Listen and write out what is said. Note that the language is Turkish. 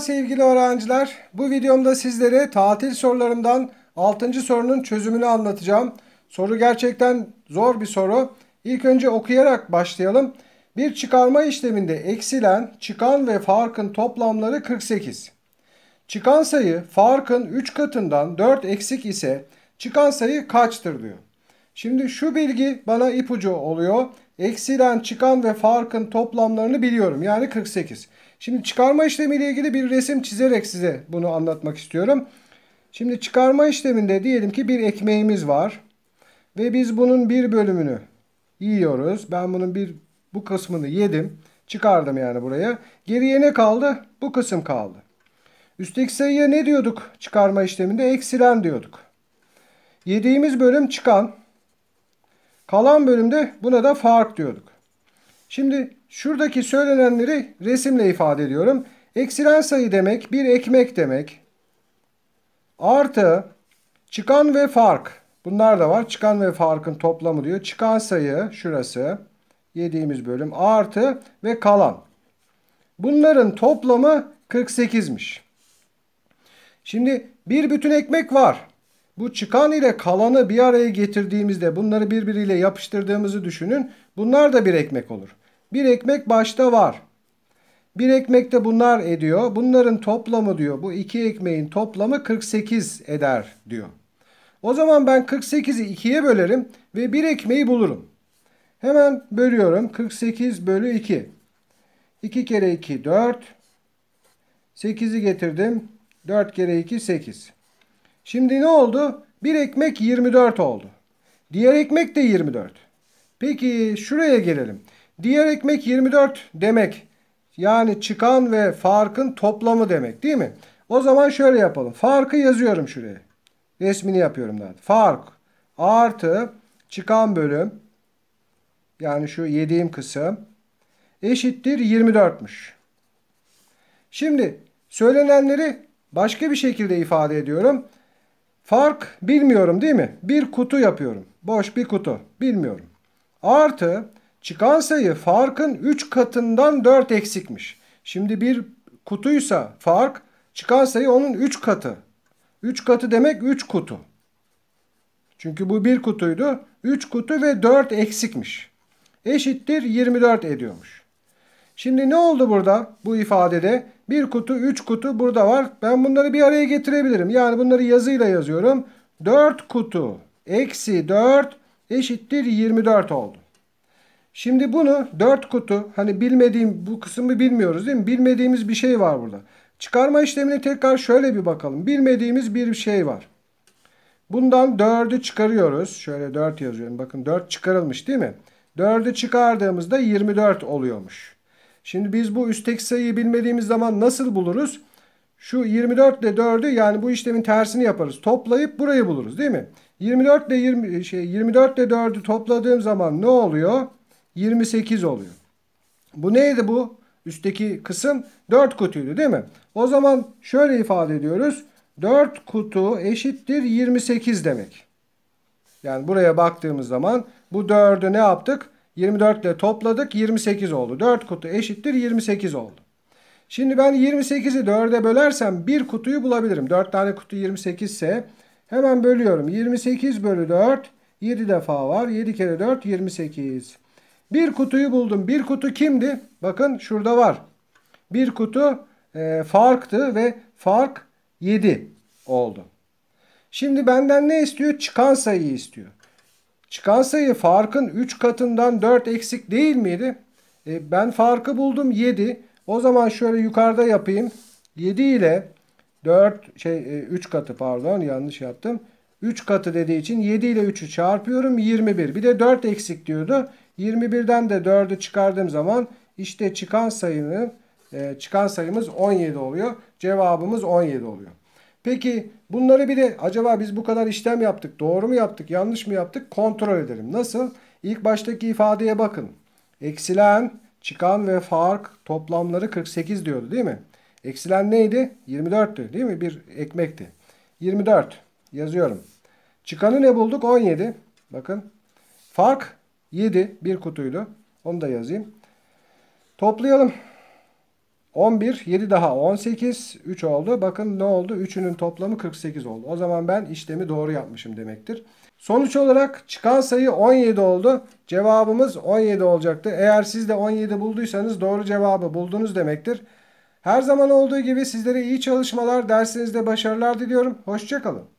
sevgili öğrenciler. Bu videomda sizlere tatil sorularımdan 6. sorunun çözümünü anlatacağım. Soru gerçekten zor bir soru. İlk önce okuyarak başlayalım. Bir çıkarma işleminde eksilen, çıkan ve farkın toplamları 48. Çıkan sayı farkın 3 katından 4 eksik ise çıkan sayı kaçtır diyor. Şimdi şu bilgi bana ipucu oluyor. Eksilen, çıkan ve farkın toplamlarını biliyorum. Yani 48. Şimdi çıkarma işlemiyle ilgili bir resim çizerek size bunu anlatmak istiyorum. Şimdi çıkarma işleminde diyelim ki bir ekmeğimiz var. Ve biz bunun bir bölümünü yiyoruz. Ben bunun bir bu kısmını yedim. Çıkardım yani buraya. Geriye ne kaldı? Bu kısım kaldı. Üstteki sayıya ne diyorduk çıkarma işleminde? Eksilen diyorduk. Yediğimiz bölüm çıkan. Kalan bölümde buna da fark diyorduk. Şimdi Şuradaki söylenenleri resimle ifade ediyorum. Eksilen sayı demek bir ekmek demek. Artı çıkan ve fark. Bunlar da var. Çıkan ve farkın toplamı diyor. Çıkan sayı şurası. Yediğimiz bölüm. Artı ve kalan. Bunların toplamı 48'miş. Şimdi bir bütün ekmek var. Bu çıkan ile kalanı bir araya getirdiğimizde bunları birbiriyle yapıştırdığımızı düşünün. Bunlar da bir ekmek olur. Bir ekmek başta var. Bir ekmekte bunlar ediyor. Bunların toplamı diyor. Bu iki ekmeğin toplamı 48 eder diyor. O zaman ben 48'i 2'ye bölerim ve bir ekmeği bulurum. Hemen bölüyorum. 48 bölü 2. 2 kere 2 4. 8'i getirdim. 4 kere 2 8. Şimdi ne oldu? Bir ekmek 24 oldu. Diğer ekmek de 24. Peki şuraya gelelim. Diğer ekmek 24 demek. Yani çıkan ve farkın toplamı demek değil mi? O zaman şöyle yapalım. Farkı yazıyorum şuraya. Resmini yapıyorum daha. Fark artı çıkan bölüm yani şu yediğim kısım eşittir 24'müş. Şimdi söylenenleri başka bir şekilde ifade ediyorum. Fark bilmiyorum değil mi? Bir kutu yapıyorum. Boş bir kutu. Bilmiyorum. Artı Çıkan sayı farkın 3 katından 4 eksikmiş. Şimdi bir kutuysa fark çıkan sayı onun 3 katı. 3 katı demek 3 kutu. Çünkü bu bir kutuydu. 3 kutu ve 4 eksikmiş. Eşittir 24 ediyormuş. Şimdi ne oldu burada bu ifadede? Bir kutu, 3 kutu burada var. Ben bunları bir araya getirebilirim. Yani bunları yazıyla yazıyorum. 4 kutu eksi 4 eşittir 24 oldu. Şimdi bunu 4 kutu hani bilmediğim bu kısmı bilmiyoruz değil mi? Bilmediğimiz bir şey var burada. Çıkarma işlemini tekrar şöyle bir bakalım. Bilmediğimiz bir şey var. Bundan 4'ü çıkarıyoruz. Şöyle 4 yazıyorum. Bakın 4 çıkarılmış değil mi? 4'ü çıkardığımızda 24 oluyormuş. Şimdi biz bu üstteki sayıyı bilmediğimiz zaman nasıl buluruz? Şu 24 ile 4'ü yani bu işlemin tersini yaparız. Toplayıp burayı buluruz değil mi? 24 ile 20 şey 24 ile 4'ü topladığım zaman ne oluyor? 28 oluyor. Bu neydi bu? Üstteki kısım 4 kutuydu değil mi? O zaman şöyle ifade ediyoruz. 4 kutu eşittir 28 demek. Yani buraya baktığımız zaman bu 4'ü ne yaptık? 24 ile topladık 28 oldu. 4 kutu eşittir 28 oldu. Şimdi ben 28'i 4'e bölersem bir kutuyu bulabilirim. 4 tane kutu 28 ise hemen bölüyorum. 28 bölü 4 7 defa var. 7 kere 4 28. Bir kutuyu buldum. Bir kutu kimdi? Bakın şurada var. Bir kutu e, farktı ve fark 7 oldu. Şimdi benden ne istiyor? Çıkan sayıyı istiyor. Çıkan sayı farkın 3 katından 4 eksik değil miydi? E, ben farkı buldum 7. O zaman şöyle yukarıda yapayım. 7 ile 4 şey 3 e, katı pardon yanlış yaptım. 3 katı dediği için 7 ile 3'ü çarpıyorum 21. Bir de 4 eksik diyordu. 21'den de 4'ü çıkardığım zaman işte çıkan sayının e, çıkan sayımız 17 oluyor. Cevabımız 17 oluyor. Peki bunları bir de acaba biz bu kadar işlem yaptık doğru mu yaptık yanlış mı yaptık kontrol edelim. Nasıl? İlk baştaki ifadeye bakın. Eksilen, çıkan ve fark toplamları 48 diyordu değil mi? Eksilen neydi? 24'tü değil mi? Bir ekmekti. 24 yazıyorum. Çıkanı ne bulduk? 17. Bakın. Fark 7 bir kutuydu. Onu da yazayım. Toplayalım. 11, 7 daha 18, 3 oldu. Bakın ne oldu? 3'ünün toplamı 48 oldu. O zaman ben işlemi doğru yapmışım demektir. Sonuç olarak çıkan sayı 17 oldu. Cevabımız 17 olacaktı. Eğer siz de 17 bulduysanız doğru cevabı buldunuz demektir. Her zaman olduğu gibi sizlere iyi çalışmalar, dersinizde başarılar diliyorum. Hoşçakalın.